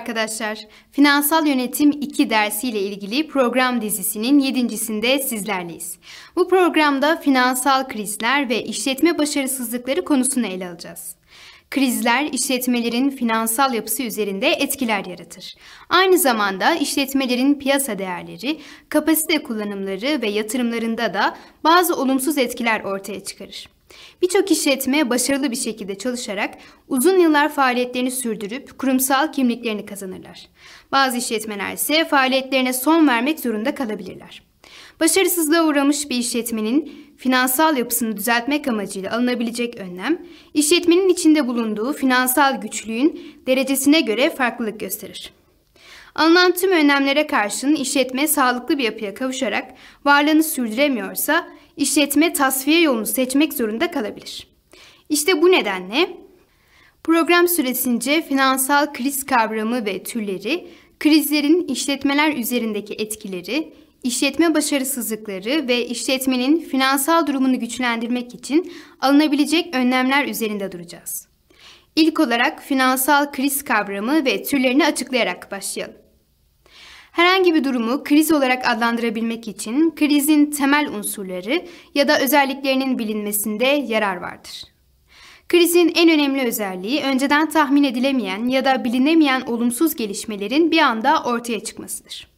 arkadaşlar. Finansal Yönetim 2 dersiyle ilgili program dizisinin 7.sinde sizlerleyiz. Bu programda finansal krizler ve işletme başarısızlıkları konusunu ele alacağız. Krizler işletmelerin finansal yapısı üzerinde etkiler yaratır. Aynı zamanda işletmelerin piyasa değerleri, kapasite kullanımları ve yatırımlarında da bazı olumsuz etkiler ortaya çıkarır. Birçok işletme başarılı bir şekilde çalışarak uzun yıllar faaliyetlerini sürdürüp kurumsal kimliklerini kazanırlar. Bazı işletmeler ise faaliyetlerine son vermek zorunda kalabilirler. Başarısızlığa uğramış bir işletmenin finansal yapısını düzeltmek amacıyla alınabilecek önlem, işletmenin içinde bulunduğu finansal güçlüğün derecesine göre farklılık gösterir. Alınan tüm önlemlere karşın işletme sağlıklı bir yapıya kavuşarak varlığını sürdüremiyorsa işletme tasfiye yolunu seçmek zorunda kalabilir. İşte bu nedenle program süresince finansal kriz kavramı ve türleri, krizlerin işletmeler üzerindeki etkileri, işletme başarısızlıkları ve işletmenin finansal durumunu güçlendirmek için alınabilecek önlemler üzerinde duracağız. İlk olarak finansal kriz kavramı ve türlerini açıklayarak başlayalım. Herhangi bir durumu kriz olarak adlandırabilmek için krizin temel unsurları ya da özelliklerinin bilinmesinde yarar vardır. Krizin en önemli özelliği önceden tahmin edilemeyen ya da bilinemeyen olumsuz gelişmelerin bir anda ortaya çıkmasıdır.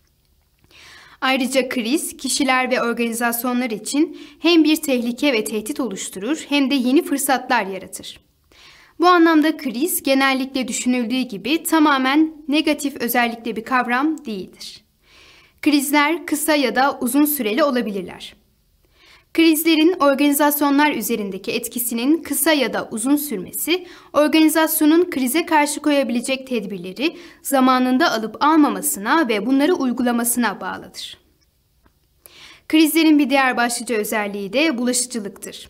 Ayrıca kriz kişiler ve organizasyonlar için hem bir tehlike ve tehdit oluşturur hem de yeni fırsatlar yaratır. Bu anlamda kriz genellikle düşünüldüğü gibi tamamen negatif özellikle bir kavram değildir. Krizler kısa ya da uzun süreli olabilirler. Krizlerin organizasyonlar üzerindeki etkisinin kısa ya da uzun sürmesi, organizasyonun krize karşı koyabilecek tedbirleri zamanında alıp almamasına ve bunları uygulamasına bağlıdır. Krizlerin bir diğer başlıca özelliği de bulaşıcılıktır.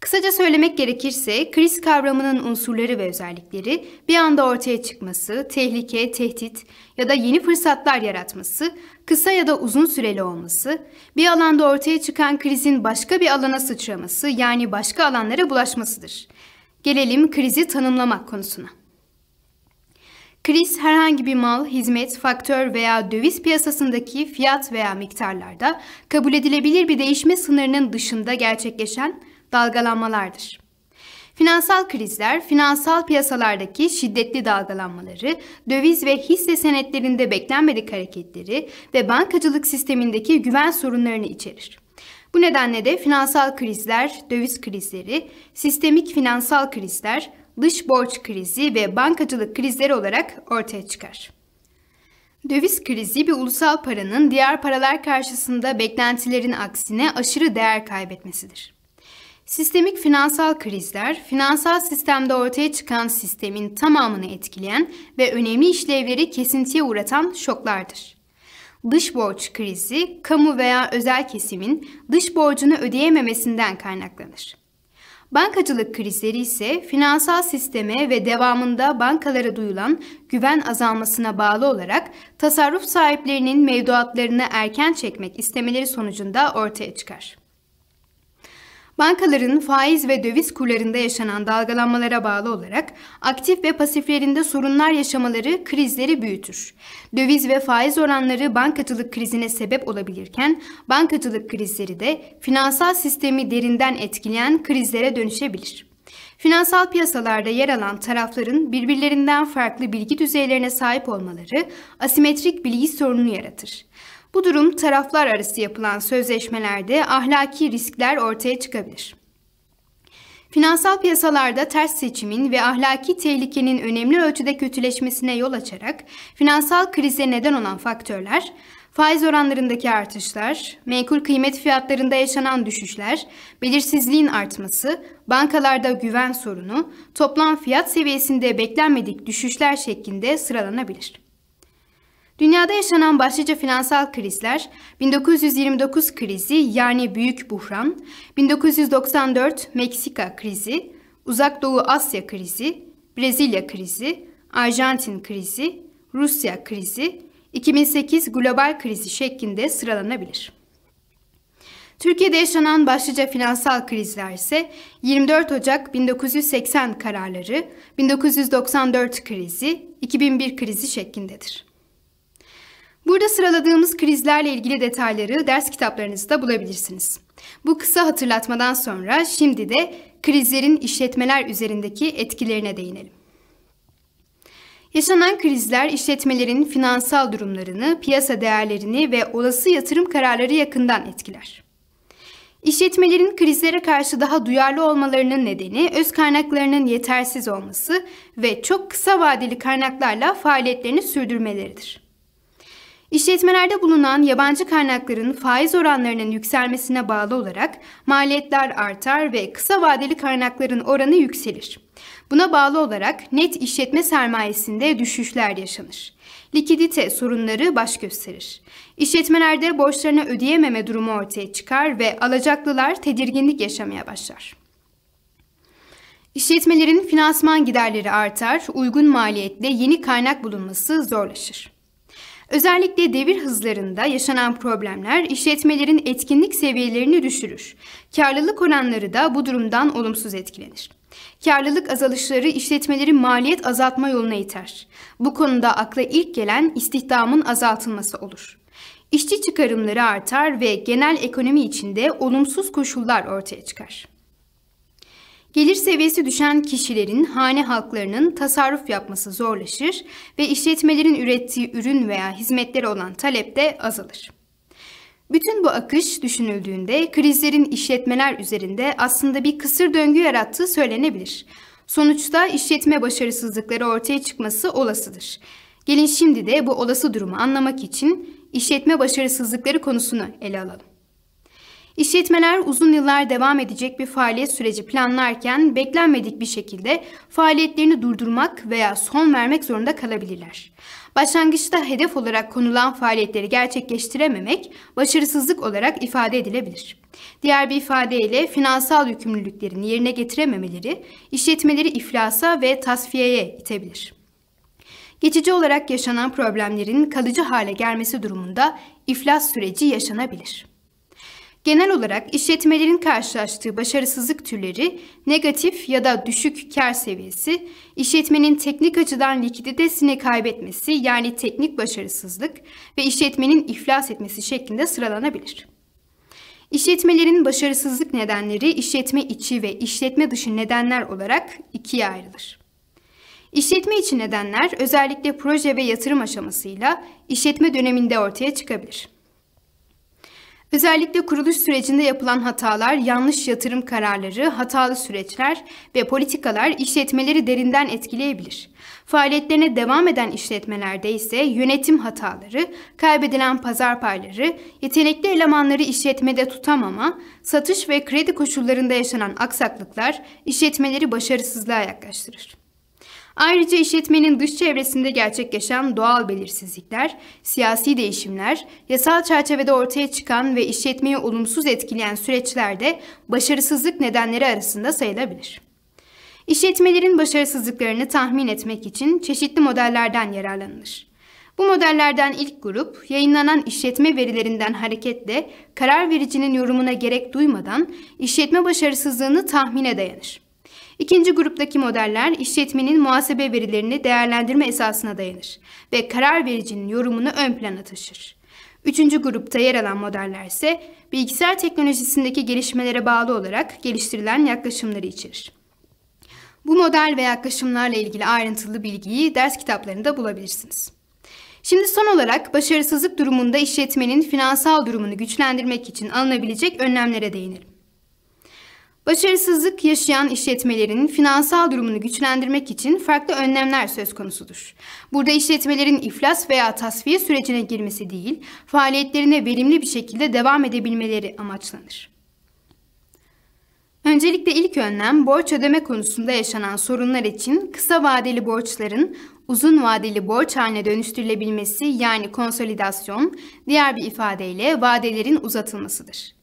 Kısaca söylemek gerekirse kriz kavramının unsurları ve özellikleri bir anda ortaya çıkması, tehlike, tehdit ya da yeni fırsatlar yaratması, kısa ya da uzun süreli olması, bir alanda ortaya çıkan krizin başka bir alana sıçraması yani başka alanlara bulaşmasıdır. Gelelim krizi tanımlamak konusuna. Kriz herhangi bir mal, hizmet, faktör veya döviz piyasasındaki fiyat veya miktarlarda kabul edilebilir bir değişme sınırının dışında gerçekleşen dalgalanmalardır. Finansal krizler, finansal piyasalardaki şiddetli dalgalanmaları, döviz ve hisse senetlerinde beklenmedik hareketleri ve bankacılık sistemindeki güven sorunlarını içerir. Bu nedenle de finansal krizler, döviz krizleri, sistemik finansal krizler, dış borç krizi ve bankacılık krizleri olarak ortaya çıkar. Döviz krizi bir ulusal paranın diğer paralar karşısında beklentilerin aksine aşırı değer kaybetmesidir. Sistemik finansal krizler, finansal sistemde ortaya çıkan sistemin tamamını etkileyen ve önemli işlevleri kesintiye uğratan şoklardır. Dış borç krizi, kamu veya özel kesimin dış borcunu ödeyememesinden kaynaklanır. Bankacılık krizleri ise finansal sisteme ve devamında bankalara duyulan güven azalmasına bağlı olarak tasarruf sahiplerinin mevduatlarını erken çekmek istemeleri sonucunda ortaya çıkar. Bankaların faiz ve döviz kurlarında yaşanan dalgalanmalara bağlı olarak aktif ve pasiflerinde sorunlar yaşamaları krizleri büyütür. Döviz ve faiz oranları bankacılık krizine sebep olabilirken bankacılık krizleri de finansal sistemi derinden etkileyen krizlere dönüşebilir. Finansal piyasalarda yer alan tarafların birbirlerinden farklı bilgi düzeylerine sahip olmaları asimetrik bilgi sorunu yaratır. Bu durum taraflar arası yapılan sözleşmelerde ahlaki riskler ortaya çıkabilir. Finansal piyasalarda ters seçimin ve ahlaki tehlikenin önemli ölçüde kötüleşmesine yol açarak finansal krize neden olan faktörler, faiz oranlarındaki artışlar, menkul kıymet fiyatlarında yaşanan düşüşler, belirsizliğin artması, bankalarda güven sorunu, toplam fiyat seviyesinde beklenmedik düşüşler şeklinde sıralanabilir. Dünyada yaşanan başlıca finansal krizler 1929 krizi yani büyük buhran, 1994 Meksika krizi, Uzak Doğu Asya krizi, Brezilya krizi, Arjantin krizi, Rusya krizi, 2008 global krizi şeklinde sıralanabilir. Türkiye'de yaşanan başlıca finansal krizler ise 24 Ocak 1980 kararları, 1994 krizi, 2001 krizi şeklindedir. Burada sıraladığımız krizlerle ilgili detayları ders kitaplarınızda bulabilirsiniz. Bu kısa hatırlatmadan sonra şimdi de krizlerin işletmeler üzerindeki etkilerine değinelim. Yaşanan krizler işletmelerin finansal durumlarını, piyasa değerlerini ve olası yatırım kararları yakından etkiler. İşletmelerin krizlere karşı daha duyarlı olmalarının nedeni öz kaynaklarının yetersiz olması ve çok kısa vadeli kaynaklarla faaliyetlerini sürdürmeleridir. İşletmelerde bulunan yabancı kaynakların faiz oranlarının yükselmesine bağlı olarak maliyetler artar ve kısa vadeli kaynakların oranı yükselir. Buna bağlı olarak net işletme sermayesinde düşüşler yaşanır. Likidite sorunları baş gösterir. İşletmelerde borçlarını ödeyememe durumu ortaya çıkar ve alacaklılar tedirginlik yaşamaya başlar. İşletmelerin finansman giderleri artar, uygun maliyetle yeni kaynak bulunması zorlaşır. Özellikle devir hızlarında yaşanan problemler işletmelerin etkinlik seviyelerini düşürür. Karlılık oranları da bu durumdan olumsuz etkilenir. Karlılık azalışları işletmeleri maliyet azaltma yoluna iter. Bu konuda akla ilk gelen istihdamın azaltılması olur. İşçi çıkarımları artar ve genel ekonomi içinde olumsuz koşullar ortaya çıkar. Gelir seviyesi düşen kişilerin hane halklarının tasarruf yapması zorlaşır ve işletmelerin ürettiği ürün veya hizmetlere olan talep de azalır. Bütün bu akış düşünüldüğünde krizlerin işletmeler üzerinde aslında bir kısır döngü yarattığı söylenebilir. Sonuçta işletme başarısızlıkları ortaya çıkması olasıdır. Gelin şimdi de bu olası durumu anlamak için işletme başarısızlıkları konusunu ele alalım. İşletmeler uzun yıllar devam edecek bir faaliyet süreci planlarken beklenmedik bir şekilde faaliyetlerini durdurmak veya son vermek zorunda kalabilirler. Başlangıçta hedef olarak konulan faaliyetleri gerçekleştirememek başarısızlık olarak ifade edilebilir. Diğer bir ifadeyle finansal yükümlülüklerini yerine getirememeleri işletmeleri iflasa ve tasfiyeye itebilir. Geçici olarak yaşanan problemlerin kalıcı hale gelmesi durumunda iflas süreci yaşanabilir. Genel olarak işletmelerin karşılaştığı başarısızlık türleri negatif ya da düşük kar seviyesi, işletmenin teknik açıdan likiditesini kaybetmesi yani teknik başarısızlık ve işletmenin iflas etmesi şeklinde sıralanabilir. İşletmelerin başarısızlık nedenleri işletme içi ve işletme dışı nedenler olarak ikiye ayrılır. İşletme içi nedenler özellikle proje ve yatırım aşamasıyla işletme döneminde ortaya çıkabilir. Özellikle kuruluş sürecinde yapılan hatalar, yanlış yatırım kararları, hatalı süreçler ve politikalar işletmeleri derinden etkileyebilir. Faaliyetlerine devam eden işletmelerde ise yönetim hataları, kaybedilen pazar payları, yetenekli elemanları işletmede tutamama, satış ve kredi koşullarında yaşanan aksaklıklar işletmeleri başarısızlığa yaklaştırır. Ayrıca işletmenin dış çevresinde gerçekleşen doğal belirsizlikler, siyasi değişimler, yasal çerçevede ortaya çıkan ve işletmeyi olumsuz etkileyen süreçler de başarısızlık nedenleri arasında sayılabilir. İşletmelerin başarısızlıklarını tahmin etmek için çeşitli modellerden yararlanılır. Bu modellerden ilk grup, yayınlanan işletme verilerinden hareketle karar vericinin yorumuna gerek duymadan işletme başarısızlığını tahmine dayanır. İkinci gruptaki modeller işletmenin muhasebe verilerini değerlendirme esasına dayanır ve karar vericinin yorumunu ön plana taşır. Üçüncü grupta yer alan modeller ise bilgisayar teknolojisindeki gelişmelere bağlı olarak geliştirilen yaklaşımları içerir. Bu model ve yaklaşımlarla ilgili ayrıntılı bilgiyi ders kitaplarında bulabilirsiniz. Şimdi son olarak başarısızlık durumunda işletmenin finansal durumunu güçlendirmek için alınabilecek önlemlere değinelim. Başarısızlık yaşayan işletmelerin finansal durumunu güçlendirmek için farklı önlemler söz konusudur. Burada işletmelerin iflas veya tasfiye sürecine girmesi değil, faaliyetlerine verimli bir şekilde devam edebilmeleri amaçlanır. Öncelikle ilk önlem borç ödeme konusunda yaşanan sorunlar için kısa vadeli borçların uzun vadeli borç haline dönüştürülebilmesi yani konsolidasyon, diğer bir ifadeyle vadelerin uzatılmasıdır.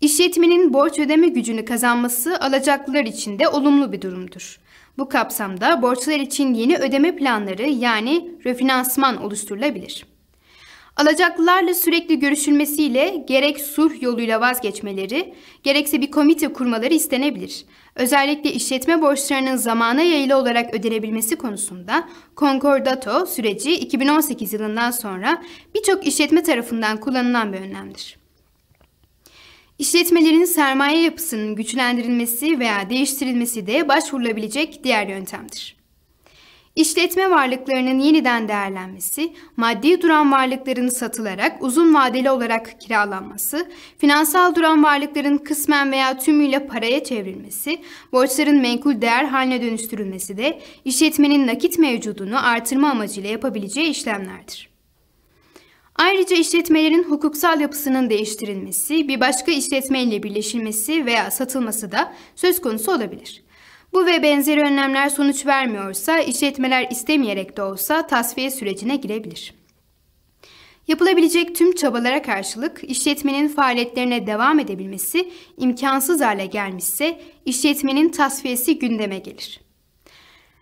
İşletmenin borç ödeme gücünü kazanması alacaklılar için de olumlu bir durumdur. Bu kapsamda borçlar için yeni ödeme planları yani refinansman oluşturulabilir. Alacaklılarla sürekli görüşülmesiyle gerek sulh yoluyla vazgeçmeleri, gerekse bir komite kurmaları istenebilir. Özellikle işletme borçlarının zamana yayılı olarak ödenebilmesi konusunda konkordato süreci 2018 yılından sonra birçok işletme tarafından kullanılan bir önlemdir. İşletmelerin sermaye yapısının güçlendirilmesi veya değiştirilmesi de başvurulabilecek diğer yöntemdir. İşletme varlıklarının yeniden değerlenmesi, maddi duran varlıkların satılarak uzun vadeli olarak kiralanması, finansal duran varlıkların kısmen veya tümüyle paraya çevrilmesi, borçların menkul değer haline dönüştürülmesi de işletmenin nakit mevcudunu artırma amacıyla yapabileceği işlemlerdir. Ayrıca işletmelerin hukuksal yapısının değiştirilmesi, bir başka işletme birleşilmesi veya satılması da söz konusu olabilir. Bu ve benzeri önlemler sonuç vermiyorsa işletmeler istemeyerek de olsa tasfiye sürecine girebilir. Yapılabilecek tüm çabalara karşılık işletmenin faaliyetlerine devam edebilmesi imkansız hale gelmişse işletmenin tasfiyesi gündeme gelir.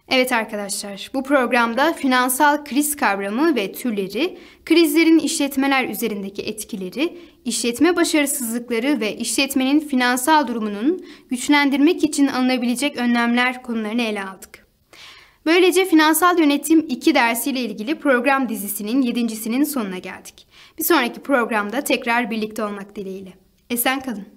Evet arkadaşlar, bu programda finansal kriz kavramı ve türleri, krizlerin işletmeler üzerindeki etkileri, işletme başarısızlıkları ve işletmenin finansal durumunun güçlendirmek için alınabilecek önlemler konularını ele aldık. Böylece Finansal Yönetim 2 dersiyle ilgili program dizisinin 7.sinin sonuna geldik. Bir sonraki programda tekrar birlikte olmak dileğiyle. Esen kalın.